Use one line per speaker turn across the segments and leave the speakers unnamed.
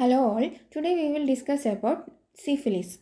Hello all, today we will discuss about syphilis.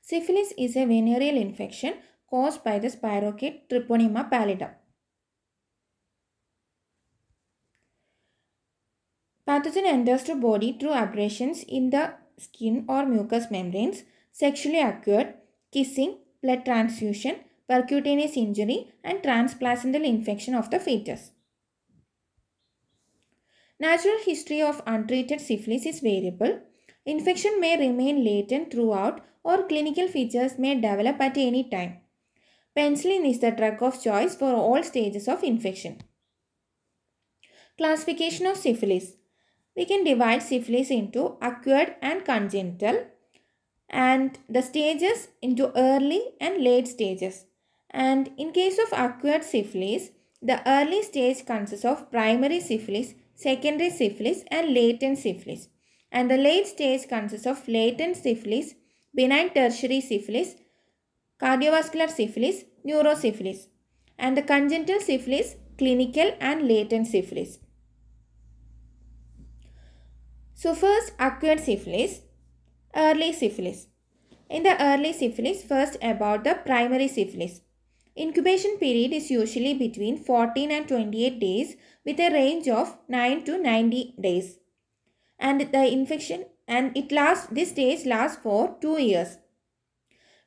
Syphilis is a venereal infection caused by the spirochete Treponema pallidum. Pathogen enters the body through abrasions in the skin or mucous membranes, sexually acquired, kissing, blood transfusion, percutaneous injury and transplacental infection of the fetus. Natural history of untreated syphilis is variable. Infection may remain latent throughout or clinical features may develop at any time. Penicillin is the drug of choice for all stages of infection. Classification of syphilis. We can divide syphilis into acquired and congenital and the stages into early and late stages. And in case of acquired syphilis, the early stage consists of primary syphilis secondary syphilis and latent syphilis. And the late stage consists of latent syphilis, benign tertiary syphilis, cardiovascular syphilis, neurosyphilis. And the congenital syphilis, clinical and latent syphilis. So first acquired syphilis, early syphilis. In the early syphilis, first about the primary syphilis. Incubation period is usually between 14 and 28 days with a range of 9 to 90 days. And the infection and it lasts this stage lasts for 2 years.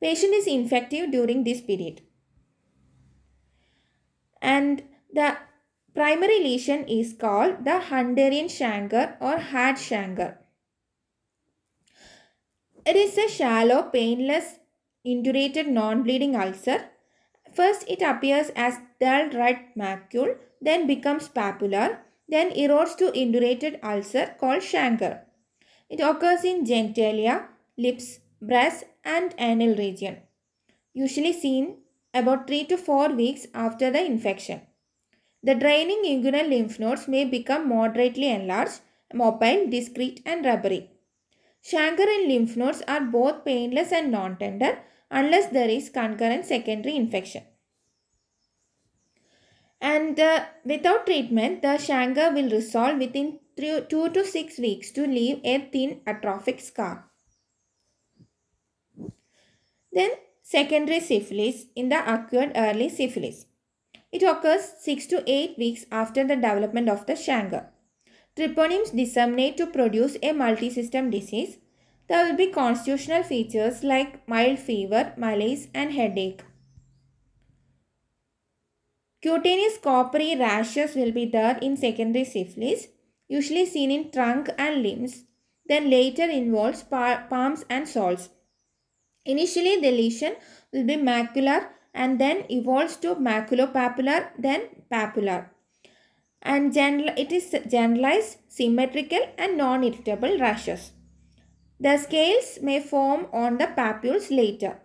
Patient is infective during this period. And the primary lesion is called the Hunterian Shanker or hard Shanker. It is a shallow, painless, indurated non-bleeding ulcer First it appears as dull red macule, then becomes papular, then erodes to indurated ulcer called chancre. It occurs in genitalia, lips, breast and anal region. Usually seen about 3 to 4 weeks after the infection. The draining inguinal lymph nodes may become moderately enlarged, mobile, discrete and rubbery. Chancre and lymph nodes are both painless and non-tender unless there is concurrent secondary infection. And uh, without treatment, the chaga will resolve within three, 2 to 6 weeks to leave a thin atrophic scar. Then secondary syphilis in the acquired early syphilis. It occurs 6 to 8 weeks after the development of the chaga. Tryponyms disseminate to produce a multisystem disease there will be constitutional features like mild fever, malaise and headache. Cutaneous coppery rashes will be there in secondary syphilis, usually seen in trunk and limbs, then later involves palms and soles. Initially, the lesion will be macular and then evolves to maculopapular, then papular. And general, it is generalized, symmetrical and non-irritable rashes. The scales may form on the papules later.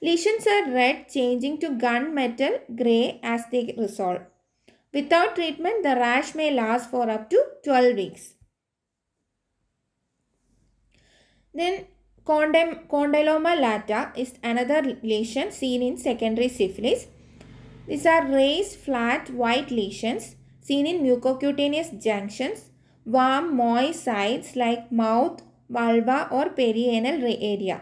Lesions are red changing to gunmetal grey as they resolve. Without treatment, the rash may last for up to 12 weeks. Then condyloma lata is another lesion seen in secondary syphilis. These are raised flat white lesions seen in mucocutaneous junctions, warm moist sites like mouth, vulva or perianal area.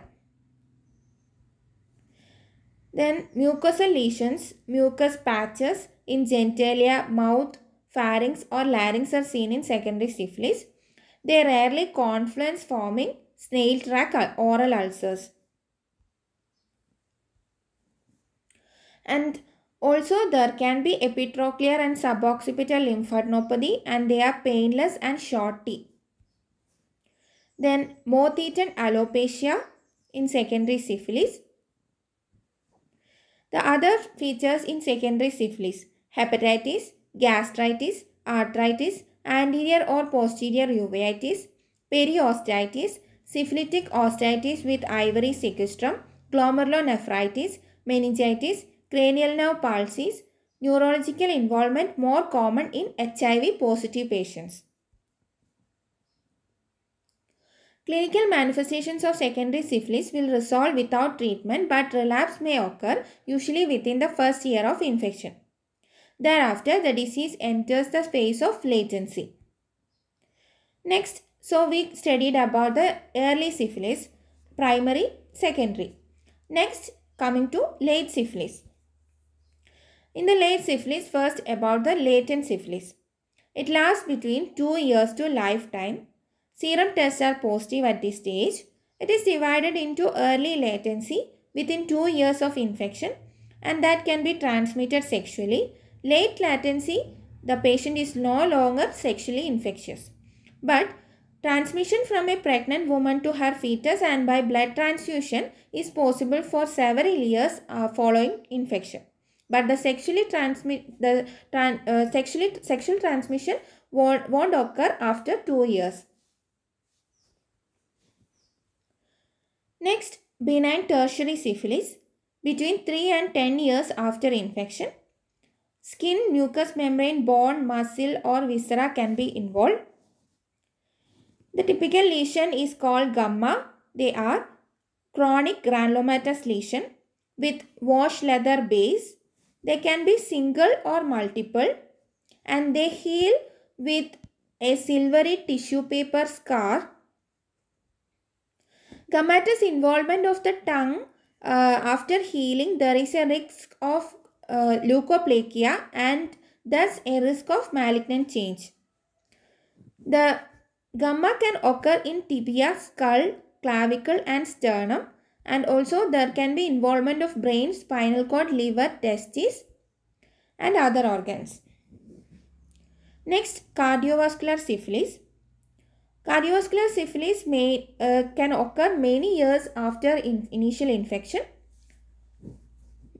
Then mucosal lesions, mucus patches in genitalia, mouth, pharynx or larynx are seen in secondary syphilis. They rarely confluence forming snail track oral ulcers. And also there can be epitrochlear and suboccipital lymphadenopathy and they are painless and shorty. Then moth eaten alopecia in secondary syphilis. The other features in secondary syphilis hepatitis, gastritis, arthritis, anterior or posterior uveitis, periosteitis, syphilitic osteitis with ivory sequestrum, glomerulonephritis, meningitis, cranial nerve palsies, neurological involvement more common in HIV positive patients. Clinical manifestations of secondary syphilis will resolve without treatment but relapse may occur usually within the first year of infection. Thereafter, the disease enters the phase of latency. Next, so we studied about the early syphilis, primary, secondary. Next, coming to late syphilis. In the late syphilis, first about the latent syphilis. It lasts between 2 years to lifetime Serum tests are positive at this stage. It is divided into early latency within 2 years of infection and that can be transmitted sexually. Late latency, the patient is no longer sexually infectious. But transmission from a pregnant woman to her fetus and by blood transfusion is possible for several years uh, following infection. But the sexually transmit the tran, uh, sexually sexual transmission won't, won't occur after 2 years. Next, benign tertiary syphilis between 3 and 10 years after infection. Skin, mucous membrane, bone, muscle or viscera can be involved. The typical lesion is called gamma. They are chronic granulomatous lesion with wash leather base. They can be single or multiple and they heal with a silvery tissue paper scar Gamatous involvement of the tongue uh, after healing, there is a risk of uh, leukoplakia and thus a risk of malignant change. The gamma can occur in tibia, skull, clavicle and sternum and also there can be involvement of brain, spinal cord, liver, testes and other organs. Next, cardiovascular syphilis. Cardiovascular syphilis may, uh, can occur many years after in initial infection.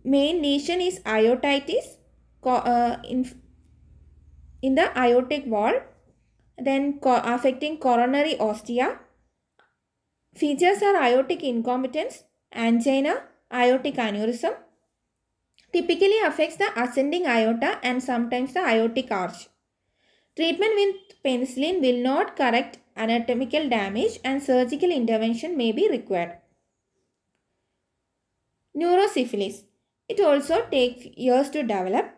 Main lesion is iotitis uh, in, in the aortic wall, then co affecting coronary ostia. Features are aortic incompetence, angina, aortic aneurysm. Typically affects the ascending aorta and sometimes the aortic arch. Treatment with penicillin will not correct anatomical damage and surgical intervention may be required. Neurosyphilis. It also takes years to develop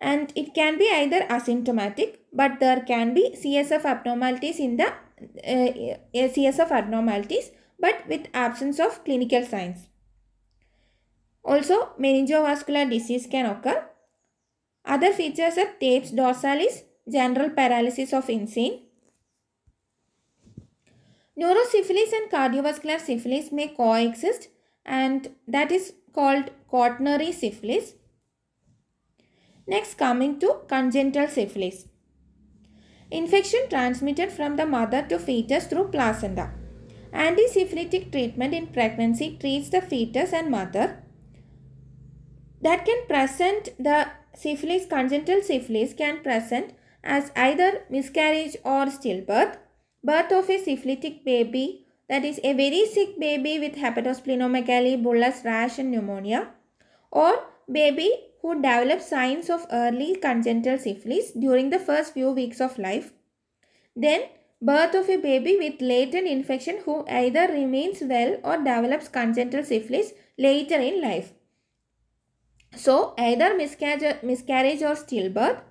and it can be either asymptomatic but there can be CSF abnormalities in the uh, uh CSF abnormalities but with absence of clinical signs. Also meningovascular disease can occur. Other features are Tapes dorsalis, general paralysis of insane, Neurosyphilis and cardiovascular syphilis may coexist and that is called quaternary syphilis. Next coming to congenital syphilis. Infection transmitted from the mother to fetus through placenta. Anti-syphilitic treatment in pregnancy treats the fetus and mother. That can present the syphilis, congenital syphilis can present as either miscarriage or stillbirth. Birth of a syphilitic baby, that is a very sick baby with hepatosplenomegaly, bullous, rash and pneumonia or baby who develops signs of early congenital syphilis during the first few weeks of life. Then birth of a baby with latent infection who either remains well or develops congenital syphilis later in life. So either miscarriage, miscarriage or stillbirth,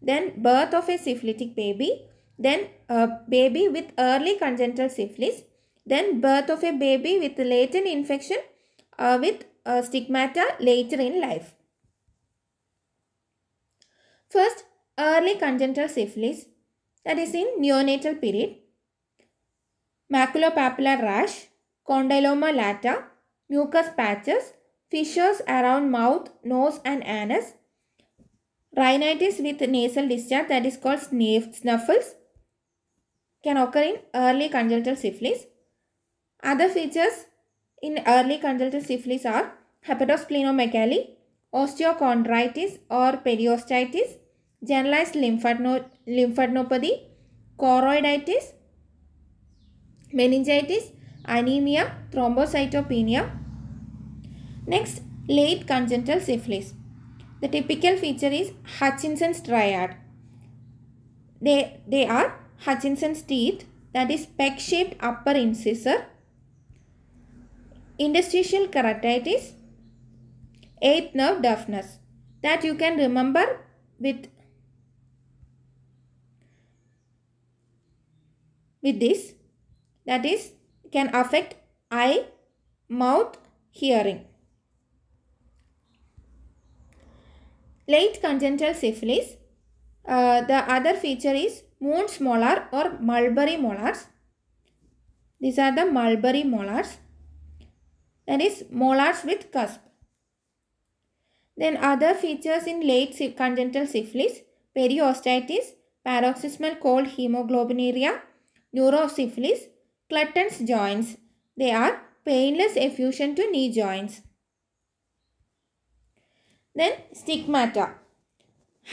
then birth of a syphilitic baby then a baby with early congenital syphilis, then birth of a baby with latent infection uh, with uh, stigmata later in life. First, early congenital syphilis that is in neonatal period, maculopapular rash, condyloma lata, mucus patches, fissures around mouth, nose and anus, rhinitis with nasal discharge that is called snuffles, can occur in early congenital syphilis. Other features in early congenital syphilis are hepatosplenomegaly, osteochondritis or periostitis, generalized lymphadenopathy, choroiditis, meningitis, anemia, thrombocytopenia. Next, late congenital syphilis. The typical feature is Hutchinson's triad. They, they are Hutchinson's teeth that is peg-shaped upper incisor, interstitial keratitis, eighth nerve deafness that you can remember with with this that is can affect eye, mouth, hearing. Late congenital syphilis. Uh, the other feature is moon's molar or mulberry molars. These are the mulberry molars. That is molars with cusp. Then other features in late congenital syphilis, periostitis, paroxysmal cold hemoglobinuria, neurosyphilis, Clutton's joints. They are painless effusion to knee joints. Then stigmata,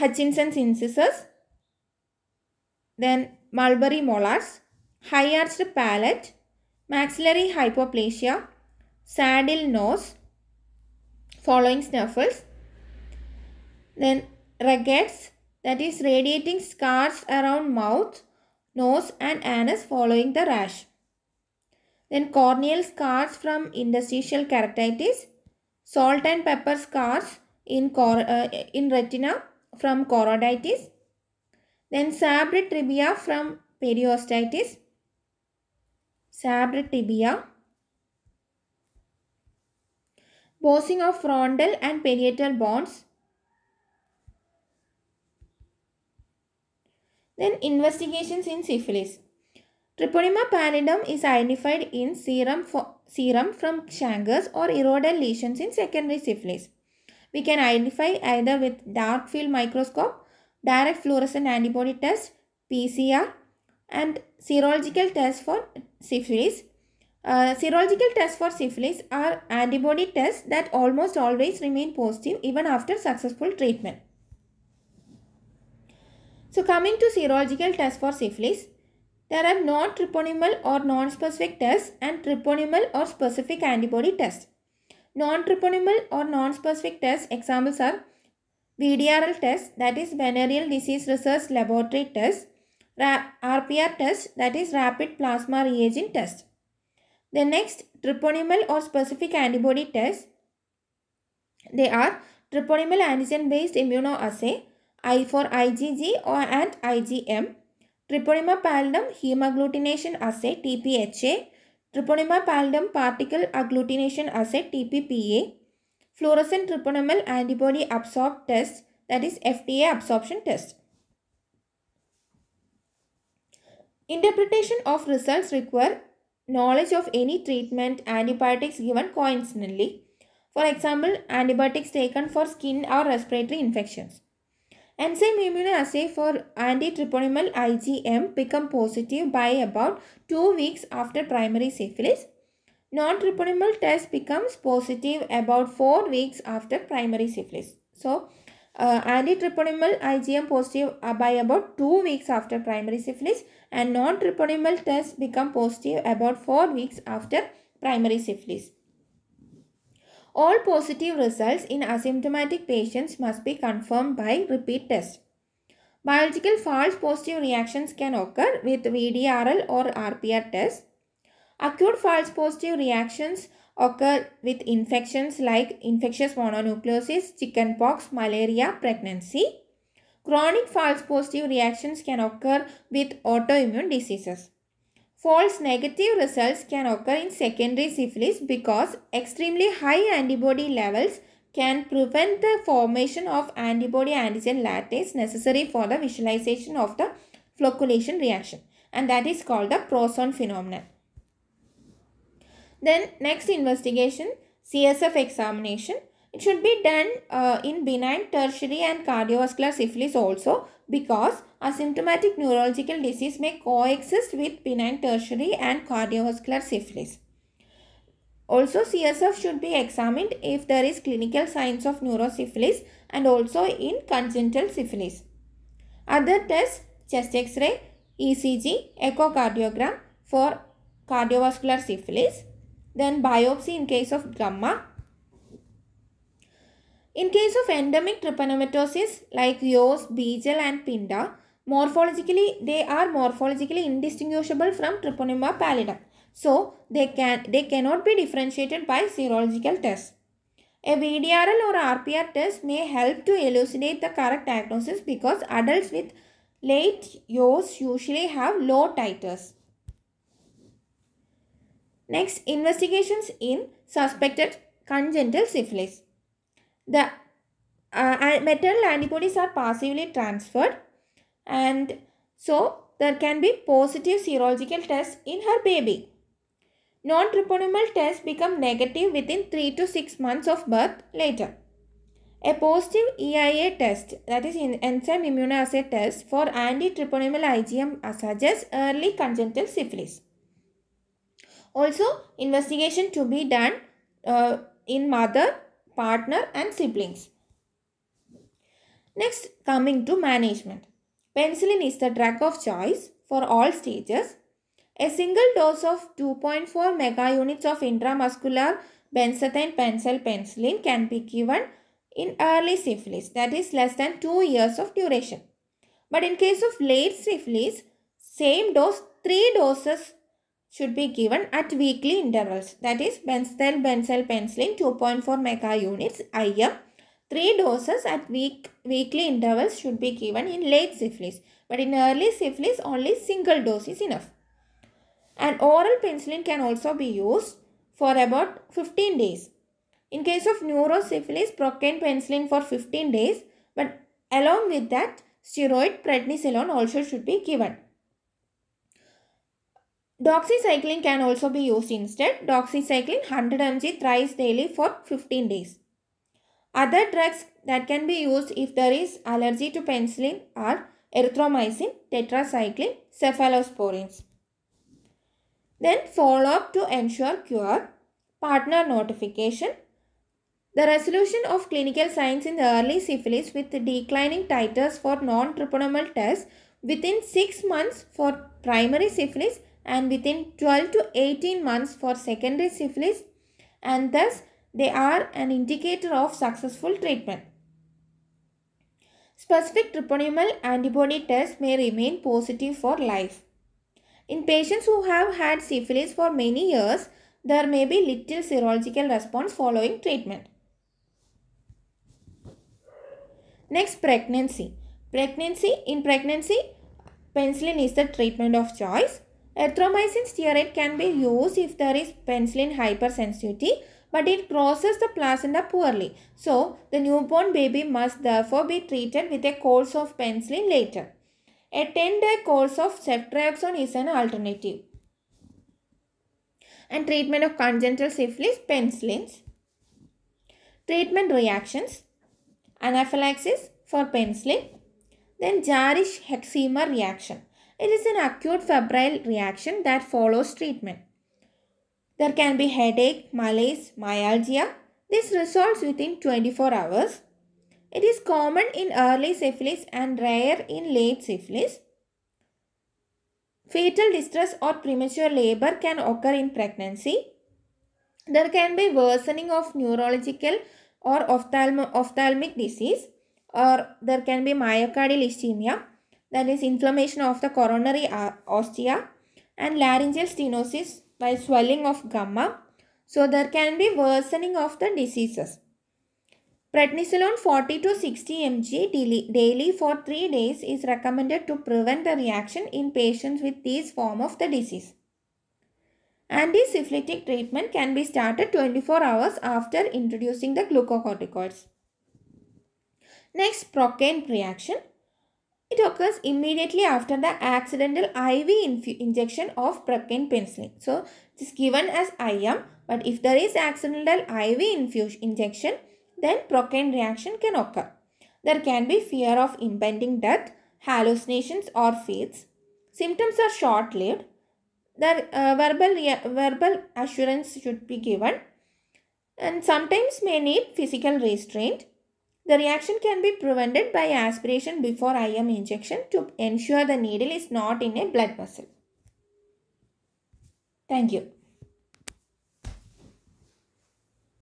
Hutchinson's incisors, then mulberry molars, high arched palate, maxillary hypoplasia, saddle nose, following snuffles. Then rackets, that is radiating scars around mouth, nose and anus following the rash. Then corneal scars from interstitial keratitis, salt and pepper scars in, cor uh, in retina from choroiditis, then sabre tibia from periostitis. sabre tibia. Bossing of frontal and parietal bones. Then investigations in syphilis. Treponema pallidum is identified in serum, for, serum from Chagas or irodal lesions in secondary syphilis. We can identify either with dark field microscope direct fluorescent antibody test, PCR, and serological test for syphilis. Uh, serological tests for syphilis are antibody tests that almost always remain positive even after successful treatment. So coming to serological tests for syphilis, there are non-triponymal or non-specific tests and triponymal or specific antibody tests. Non-triponymal or non-specific tests examples are VDRL test that is venereal disease research laboratory test, RPR test that is rapid plasma reagent test. The next treponemal or specific antibody test. They are treponemal antigen based immunoassay I for IgG or and IgM, Treponema pallidum hemagglutination assay TPHA, Treponema pallidum particle agglutination assay TPPA, fluorescent treponemal antibody absorption test that is FDA absorption test. Interpretation of results require knowledge of any treatment antibiotics given coincidentally. For example, antibiotics taken for skin or respiratory infections. Enzyme immunoassay for anti-treponemal IgM become positive by about 2 weeks after primary syphilis Non-treponemal test becomes positive about 4 weeks after primary syphilis. So, uh, anti-treponemal IgM positive by about 2 weeks after primary syphilis and non-treponemal test become positive about 4 weeks after primary syphilis. All positive results in asymptomatic patients must be confirmed by repeat test. Biological false positive reactions can occur with VDRL or RPR test. Acute false positive reactions occur with infections like infectious mononucleosis, chickenpox, malaria, pregnancy. Chronic false positive reactions can occur with autoimmune diseases. False negative results can occur in secondary syphilis because extremely high antibody levels can prevent the formation of antibody antigen lattice necessary for the visualization of the flocculation reaction and that is called the proson phenomenon. Then next investigation, CSF examination. It should be done uh, in benign tertiary and cardiovascular syphilis also because asymptomatic neurological disease may coexist with benign tertiary and cardiovascular syphilis. Also, CSF should be examined if there is clinical signs of neurosyphilis and also in congenital syphilis. Other tests, chest x-ray, ECG, echocardiogram for cardiovascular syphilis. Then biopsy in case of gamma. In case of endemic trypanomatosis like yours, Beagle and Pinda, morphologically they are morphologically indistinguishable from Tryponema pallida. So they can they cannot be differentiated by serological tests. A VDRL or RPR test may help to elucidate the correct diagnosis because adults with late yours usually have low titers. Next, investigations in suspected congenital syphilis. The uh, maternal antibodies are passively transferred and so there can be positive serological tests in her baby. Non-treponemal tests become negative within 3 to 6 months of birth later. A positive EIA test, that is enzyme immunoassay test for anti-treponemal IgM uh, suggests early congenital syphilis. Also investigation to be done uh, in mother, partner and siblings. Next coming to management. Penicillin is the drug of choice for all stages. A single dose of 2.4 mega units of intramuscular benzathine pencil penicillin can be given in early syphilis that is less than 2 years of duration. But in case of late syphilis, same dose 3 doses should be given at weekly intervals. That is benzyl benzyl penicillin 2.4 mega units IM. Three doses at week, weekly intervals should be given in late syphilis. But in early syphilis, only single dose is enough. And oral penicillin can also be used for about 15 days. In case of neurosyphilis, procaine penicillin for 15 days. But along with that, steroid prednisolone also should be given. Doxycycline can also be used instead. Doxycycline 100 mg thrice daily for 15 days. Other drugs that can be used if there is allergy to penicillin are erythromycin, tetracycline, cephalosporins. Then follow up to ensure cure, partner notification. The resolution of clinical signs in early syphilis with declining titers for non-treponemal tests within 6 months for primary syphilis and within 12 to 18 months for secondary syphilis and thus they are an indicator of successful treatment. Specific treponemal antibody tests may remain positive for life. In patients who have had syphilis for many years, there may be little serological response following treatment. Next, pregnancy. Pregnancy. In pregnancy, penicillin is the treatment of choice. Erythromycin stearate can be used if there is penicillin hypersensitivity but it crosses the placenta poorly. So, the newborn baby must therefore be treated with a course of penicillin later. A 10-day course of ceftriaxone is an alternative. And treatment of congenital syphilis, penicillins. Treatment reactions, anaphylaxis for penicillin, then Jarish-Hexheimer reaction. It is an acute febrile reaction that follows treatment. There can be headache, malaise, myalgia. This resolves within 24 hours. It is common in early syphilis and rare in late syphilis. Fetal distress or premature labor can occur in pregnancy. There can be worsening of neurological or ophthalm ophthalmic disease or there can be myocardial ischemia that is inflammation of the coronary uh, ostia and laryngeal stenosis by swelling of gamma. So there can be worsening of the diseases. Prednisolone 40 to 60 mg daily, daily for 3 days is recommended to prevent the reaction in patients with these form of the disease. Anti-syphilitic treatment can be started 24 hours after introducing the glucocorticoids. Next, procaine reaction. It occurs immediately after the accidental IV injection of penicillin. So, it is given as IM but if there is accidental IV infusion injection then procaine reaction can occur. There can be fear of impending death, hallucinations or fits. Symptoms are short-lived. The uh, verbal, verbal assurance should be given and sometimes may need physical restraint. The reaction can be prevented by aspiration before IM injection to ensure the needle is not in a blood vessel. Thank you.